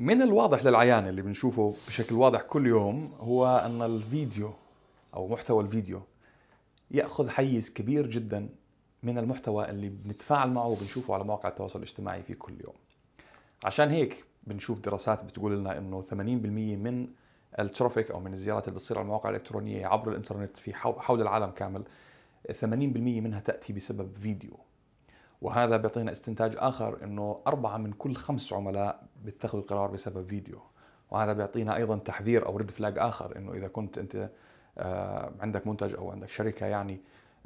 من الواضح للعيان اللي بنشوفه بشكل واضح كل يوم هو أن الفيديو أو محتوى الفيديو يأخذ حيز كبير جدا من المحتوى اللي بنتفاعل معه وبنشوفه على مواقع التواصل الاجتماعي في كل يوم عشان هيك بنشوف دراسات بتقول لنا انه 80% من الترافيك او من الزيارات اللي بتصير على المواقع الالكترونيه عبر الانترنت في حول العالم كامل 80% منها تاتي بسبب فيديو وهذا بيعطينا استنتاج اخر انه اربعه من كل خمس عملاء بيتخذوا القرار بسبب فيديو وهذا بيعطينا ايضا تحذير او ريد فلاج اخر انه اذا كنت انت آه، عندك منتج او عندك شركه يعني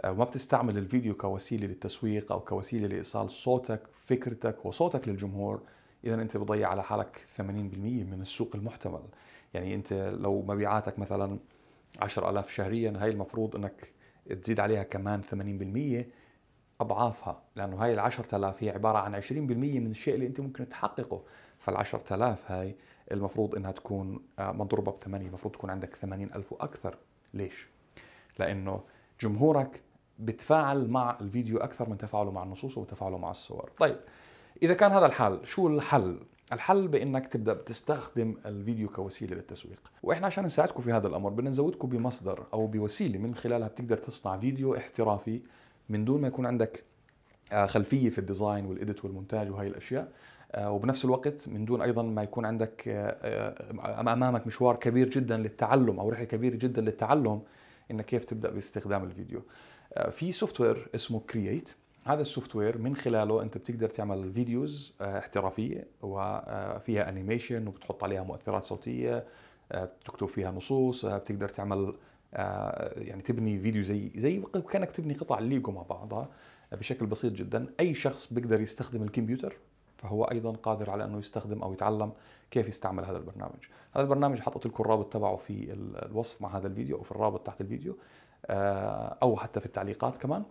وما آه، بتستعمل الفيديو كوسيله للتسويق او كوسيله لايصال صوتك فكرتك وصوتك للجمهور اذا انت بضيع على حالك 80% من السوق المحتمل يعني انت لو مبيعاتك مثلا 10000 شهريا هاي المفروض انك تزيد عليها كمان 80% اضعافها لانه هاي ال 10000 هي عباره عن 20% من الشيء اللي انت ممكن تحققه فال 10000 هاي المفروض انها تكون آه، مضروبه ب 8 المفروض تكون عندك 80000 واكثر ليش لانه جمهورك بتفاعل مع الفيديو اكثر من تفاعله مع النصوص وتفاعله مع الصور طيب اذا كان هذا الحال شو الحل الحل بانك تبدا تستخدم الفيديو كوسيله للتسويق واحنا عشان نساعدكم في هذا الامر بدنا نزودكم بمصدر او بوسيله من خلالها بتقدر تصنع فيديو احترافي من دون ما يكون عندك آه، خلفيه في الديزاين والايديت والمونتاج وهي الاشياء آه، وبنفس الوقت من دون ايضا ما يكون عندك آه، امامك مشوار كبير جدا للتعلم او رحله كبيره جدا للتعلم انك كيف تبدا باستخدام الفيديو في سوفت وير اسمه كرييت هذا السوفت وير من خلاله انت بتقدر تعمل فيديوز احترافيه وفيها انيميشن وبتحط عليها مؤثرات صوتيه بتكتب فيها نصوص بتقدر تعمل آه، يعني تبني فيديو زي زي كانك تبني قطع الليجو مع بعضها آه، بشكل بسيط جدا اي شخص بيقدر يستخدم الكمبيوتر فهو ايضا قادر على انه يستخدم او يتعلم كيف يستعمل هذا البرنامج هذا البرنامج حطيت لكم الرابط تبعه في الوصف مع هذا الفيديو او في الرابط تحت الفيديو آه، او حتى في التعليقات كمان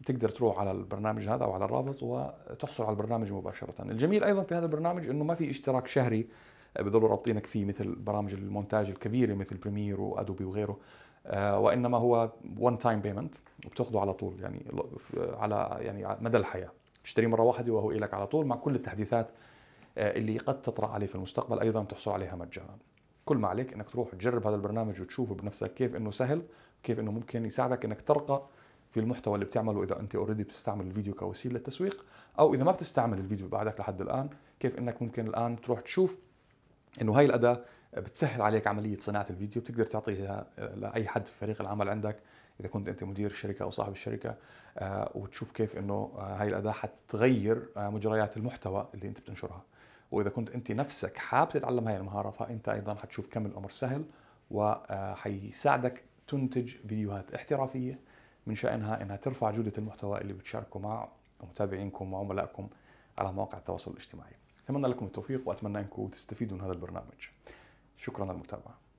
بتقدر تروح على البرنامج هذا او على الرابط وتحصل على البرنامج مباشره الجميل ايضا في هذا البرنامج انه ما في اشتراك شهري بيضلوا رابطينك فيه مثل برامج المونتاج الكبيره مثل بريمير وادوبي وغيره آه، وانما هو وان تايم بيمنت وبتاخذه على طول يعني على يعني مدى الحياه تشتري مره واحده وهو لك على طول مع كل التحديثات آه، اللي قد تطرأ عليه في المستقبل ايضا تحصل عليها مجانا كل ما عليك انك تروح تجرب هذا البرنامج وتشوفه بنفسك كيف انه سهل كيف انه ممكن يساعدك انك ترقى في المحتوى اللي بتعمله اذا انت اوريدي بتستعمل الفيديو كوسيله للتسويق او اذا ما بتستعمل الفيديو بعدك لحد الان كيف انك ممكن الان تروح تشوف انه هاي الاداه بتسهل عليك عمليه صناعه الفيديو بتقدر تعطيها آه، لاي حد في فريق العمل عندك اذا كنت انت مدير الشركه او صاحب الشركه آه، وتشوف كيف انه آه، هاي الاداه حتغير مجريات المحتوى اللي انت بتنشرها واذا كنت انت نفسك حاب تتعلم هاي المهاره فانت ايضا حتشوف كم الامر سهل وحيساعدك تنتج فيديوهات احترافيه من شأنها أنها ترفع جودة المحتوى اللي بتشاركه مع متابعينكم وعملائكم على مواقع التواصل الاجتماعي أتمنى لكم التوفيق وأتمنى أنكم تستفيدوا من هذا البرنامج شكرا للمتابعه